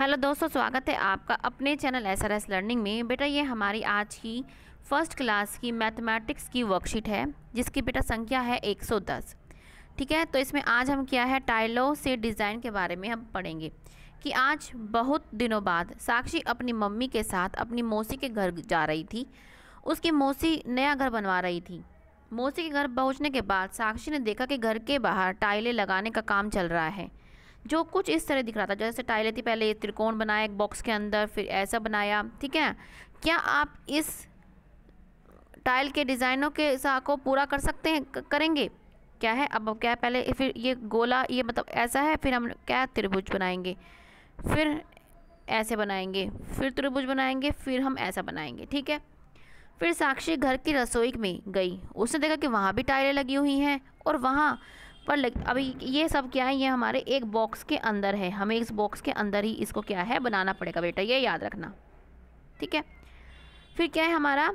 hello दोस्तों स्वागत है आपका अपने channel S R S learning में बेटा ये हमारी आज की फर्स्ट क्लास की मैथमेटिक्स की वर्कशीट है जिसकी बेटा संख्या है 110 ठीक है तो इसमें आज हम क्या है टाइलों से डिज़ाइन के बारे में हम पढ़ेंगे कि आज बहुत दिनों बाद साक्षी अपनी मम्मी के साथ अपनी मौसी के घर जा रही थी उसकी मौसी नया घर बनवा रही थी मौसी के घर पहुँचने के बाद साक्षी ने देखा कि घर के बाहर टाइलें लगाने का काम चल रहा है जो कुछ इस तरह दिख रहा था जैसे टाइलें थी पहले त्रिकोण बनाया एक बॉक्स के अंदर फिर ऐसा बनाया ठीक है क्या आप इस टाइल के डिज़ाइनों के साथ को पूरा कर सकते हैं करेंगे क्या है अब क्या है पहले फिर ये गोला ये मतलब ऐसा है फिर हम क्या त्रिभुज बनाएंगे फिर ऐसे बनाएंगे फिर त्रिभुज बनाएंगे फिर हम ऐसा बनाएंगे ठीक है फिर साक्षी घर की रसोई में गई उसने देखा कि वहाँ भी टाइलें लगी हुई हैं और वहाँ पर लग, अभी ये सब क्या है ये हमारे एक बॉक्स के अंदर है हमें इस बॉक्स के अंदर ही इसको क्या है बनाना पड़ेगा बेटा ये याद रखना ठीक है फिर क्या है हमारा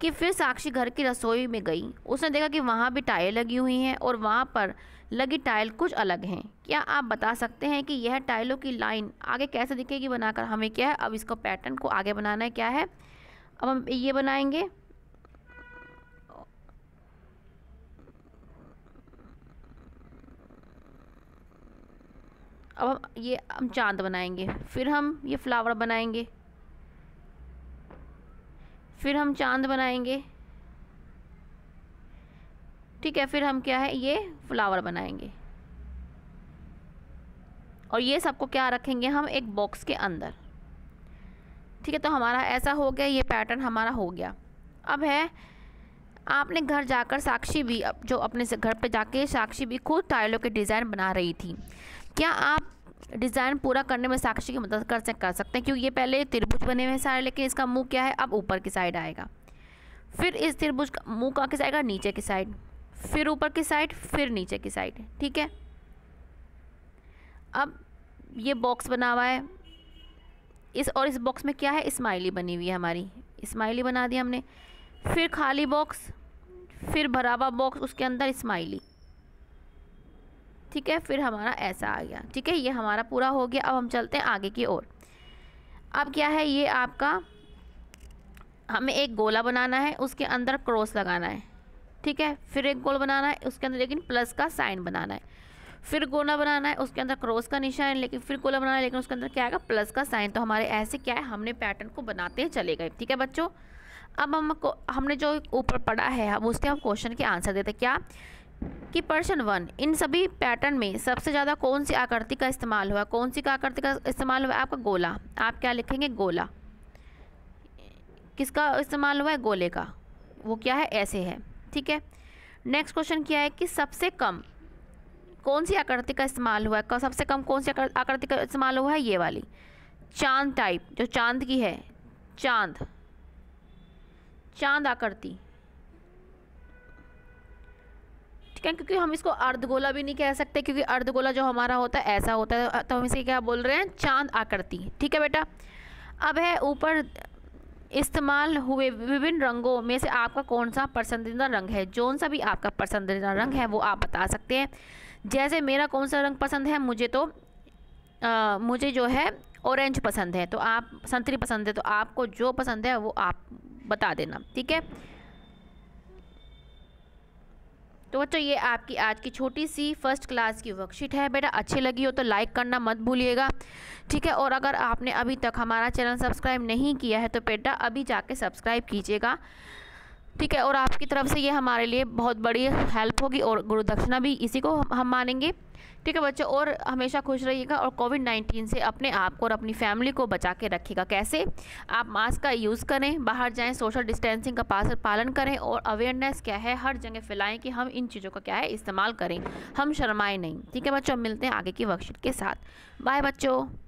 कि फिर साक्षी घर की रसोई में गई उसने देखा कि वहाँ भी टाइल लगी हुई हैं और वहाँ पर लगी टाइल कुछ अलग हैं क्या आप बता सकते हैं कि यह टाइलों की लाइन आगे कैसे दिखेगी बनाकर हमें क्या है अब इसका पैटर्न को आगे बनाना है क्या है अब हम ये बनाएंगे अब हम ये हम चांद बनाएंगे फिर हम ये फ्लावर बनाएंगे फिर हम चांद बनाएंगे ठीक है फिर हम क्या है ये फ्लावर बनाएंगे और ये सबको क्या रखेंगे हम एक बॉक्स के अंदर ठीक है तो हमारा ऐसा हो गया ये पैटर्न हमारा हो गया अब है आपने घर जाकर साक्षी भी जो अपने घर पे जाके साक्षी भी खुद टाइलों के डिज़ाइन बना रही थी क्या आप डिज़ाइन पूरा करने में साक्षी की मदद कर सक कर सकते हैं क्योंकि ये पहले त्रिभुज बने हुए हैं सारे लेकिन इसका मुंह क्या है अब ऊपर की साइड आएगा फिर इस त्रिभुज का मुँह कहाँ किस आएगा नीचे की साइड फिर ऊपर की साइड फिर नीचे की साइड ठीक है अब ये बॉक्स बना हुआ है इस और इस बॉक्स में क्या है स्माइली बनी हुई है हमारी स्माइली बना दी हमने फिर खाली बॉक्स फिर भरा हुआ बॉक्स उसके अंदर स्माइली ठीक है फिर हमारा ऐसा आ गया ठीक है ये हमारा पूरा हो गया अब हम चलते हैं आगे की ओर अब क्या है ये आपका हमें एक गोला बनाना है उसके अंदर क्रॉस लगाना है ठीक है फिर एक गोल बनाना है उसके अंदर लेकिन प्लस का साइन बनाना है फिर गोला बनाना है उसके अंदर क्रॉस का निशान लेकिन फिर गोला बनाना है लेकिन उसके अंदर क्या आएगा प्लस का साइन तो हमारे ऐसे क्या है हमने पैटर्न को बनाते हैं चले गए ठीक है बच्चों अब हमको हमने जो ऊपर पढ़ा है हम उसके हम क्वेश्चन के आंसर देते क्या कि पर्सन वन इन सभी पैटर्न में सबसे ज़्यादा कौन सी आकृति का इस्तेमाल हुआ कौन सी का आकृति का इस्तेमाल हुआ आपका गोला आप क्या लिखेंगे गोला किसका इस्तेमाल हुआ है गोले का वो क्या है ऐसे है ठीक है नेक्स्ट क्वेश्चन क्या है कि सबसे कम कौन सी आकृति का इस्तेमाल हुआ है सबसे कम कौन सी आकृति का इस्तेमाल हुआ है ये वाली चांद टाइप जो चांद की है चांद चांद आकृति कहें क्योंकि हम इसको अर्धगोला भी नहीं कह सकते क्योंकि अर्धगोला जो हमारा होता है ऐसा होता है तो हम इसे क्या बोल रहे हैं चांद आकृति ठीक है बेटा अब है ऊपर इस्तेमाल हुए विभिन्न रंगों में से आपका कौन सा पसंदीदा रंग है जौन सा भी आपका पसंदीदा रंग है वो आप बता सकते हैं जैसे मेरा कौन सा रंग पसंद है मुझे तो आ, मुझे जो है ऑरेंज पसंद है तो आप संतरी पसंद है तो आपको जो पसंद है वो आप बता देना ठीक है तो बच्चों ये आपकी आज की छोटी सी फर्स्ट क्लास की वर्कशीट है बेटा अच्छी लगी हो तो लाइक करना मत भूलिएगा ठीक है और अगर आपने अभी तक हमारा चैनल सब्सक्राइब नहीं किया है तो बेटा अभी जाके सब्सक्राइब कीजिएगा ठीक है और आपकी तरफ से ये हमारे लिए बहुत बड़ी हेल्प होगी और गुरु दक्षिणा भी इसी को हम मानेंगे ठीक है बच्चों और हमेशा खुश रहिएगा और कोविड नाइन्टीन से अपने आप को और अपनी फैमिली को बचा के रखिएगा कैसे आप मास्क का यूज़ करें बाहर जाएं सोशल डिस्टेंसिंग का पास पालन करें और अवेयरनेस क्या है हर जगह फैलाएं कि हम इन चीज़ों का क्या है इस्तेमाल करें हम शर्माएं नहीं ठीक है बच्चों मिलते हैं आगे की वर्कशीट के साथ बाय बच्चों